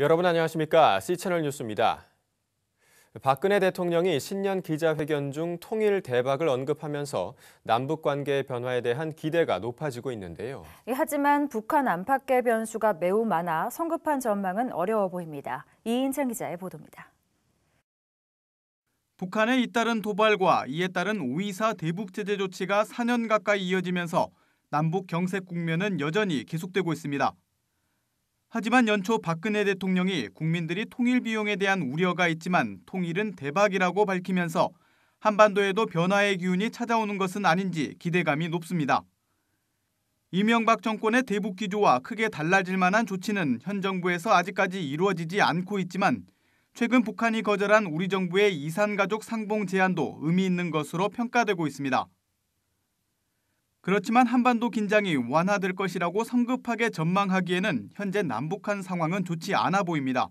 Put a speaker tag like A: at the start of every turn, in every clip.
A: 여러분 안녕하십니까? C채널 뉴스입니다. 박근혜 대통령이 신년 기자회견 중 통일 대박을 언급하면서 남북 관계 변화에 대한 기대가 높아지고 있는데요. 예, 하지만 북한 안팎의 변수가 매우 많아 성급한 전망은 어려워 보입니다. 이인창 기자의 보도입니다. 북한의 잇따른 도발과 이에 따른 5 2 대북 제재 조치가 4년 가까이 이어지면서 남북 경색 국면은 여전히 계속되고 있습니다. 하지만 연초 박근혜 대통령이 국민들이 통일 비용에 대한 우려가 있지만 통일은 대박이라고 밝히면서 한반도에도 변화의 기운이 찾아오는 것은 아닌지 기대감이 높습니다. 이명박 정권의 대북 기조와 크게 달라질 만한 조치는 현 정부에서 아직까지 이루어지지 않고 있지만 최근 북한이 거절한 우리 정부의 이산가족 상봉 제안도 의미 있는 것으로 평가되고 있습니다. 그렇지만 한반도 긴장이 완화될 것이라고 성급하게 전망하기에는 현재 남북한 상황은 좋지 않아 보입니다.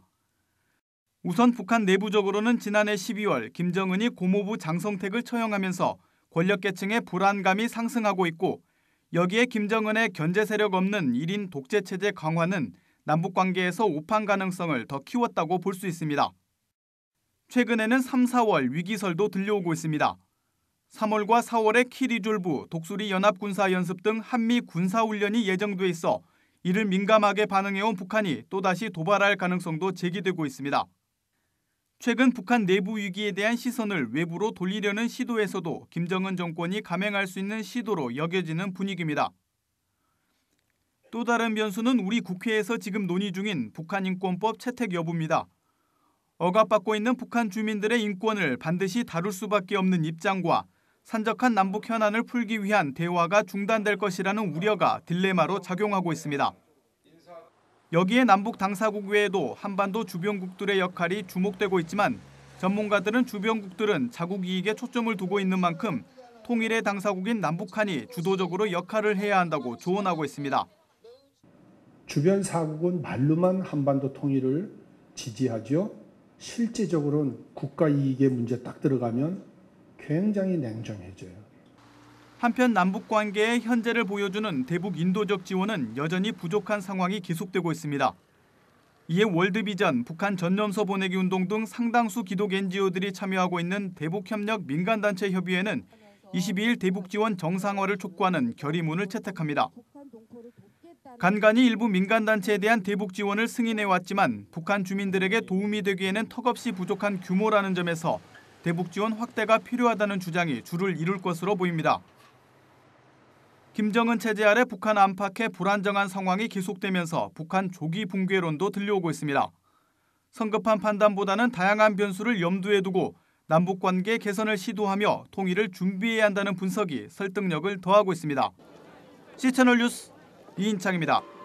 A: 우선 북한 내부적으로는 지난해 12월 김정은이 고모부 장성택을 처형하면서 권력계층의 불안감이 상승하고 있고 여기에 김정은의 견제 세력 없는 1인 독재 체제 강화는 남북 관계에서 오판 가능성을 더 키웠다고 볼 수 있습니다. 최근에는 3, 4월 위기설도 들려오고 있습니다. 3월과 4월에 키리졸브, 독수리 연합군사연습 등 한미 군사훈련이 예정돼 있어 이를 민감하게 반응해온 북한이 또다시 도발할 가능성도 제기되고 있습니다. 최근 북한 내부 위기에 대한 시선을 외부로 돌리려는 시도에서도 김정은 정권이 감행할 수 있는 시도로 여겨지는 분위기입니다. 또 다른 변수는 우리 국회에서 지금 논의 중인 북한 인권법 채택 여부입니다. 억압받고 있는 북한 주민들의 인권을 반드시 다룰 수밖에 없는 입장과 산적한 남북 현안을 풀기 위한 대화가 중단될 것이라는 우려가 딜레마로 작용하고 있습니다. 여기에 남북 당사국 외에도 한반도 주변국들의 역할이 주목되고 있지만 전문가들은 주변국들은 자국 이익에 초점을 두고 있는 만큼 통일의 당사국인 남북한이 주도적으로 역할을 해야 한다고 조언하고 있습니다. 주변 사국은 말로만 한반도 통일을 지지하죠. 실제적으로는 국가 이익의 문제 딱 들어가면 굉장히 냉정해져요. 한편 남북 관계의 현재를 보여주는 대북 인도적 지원은 여전히 부족한 상황이 계속되고 있습니다. 이에 월드비전, 북한 전념서 보내기 운동 등 상당수 기독 NGO들이 참여하고 있는 대북협력 민간단체 협의회는 22일 대북 지원 정상화를 촉구하는 결의문을 채택합니다. 간간히 일부 민간단체에 대한 대북 지원을 승인해왔지만 북한 주민들에게 도움이 되기에는 턱없이 부족한 규모라는 점에서 대북 지원 확대가 필요하다는 주장이 주를 이룰 것으로 보입니다. 김정은 체제 아래 북한 안팎의 불안정한 상황이 계속되면서 북한 조기 붕괴론도 들려오고 있습니다. 성급한 판단보다는 다양한 변수를 염두에 두고 남북 관계 개선을 시도하며 통일을 준비해야 한다는 분석이 설득력을 더하고 있습니다. 시채널 뉴스 이인창입니다.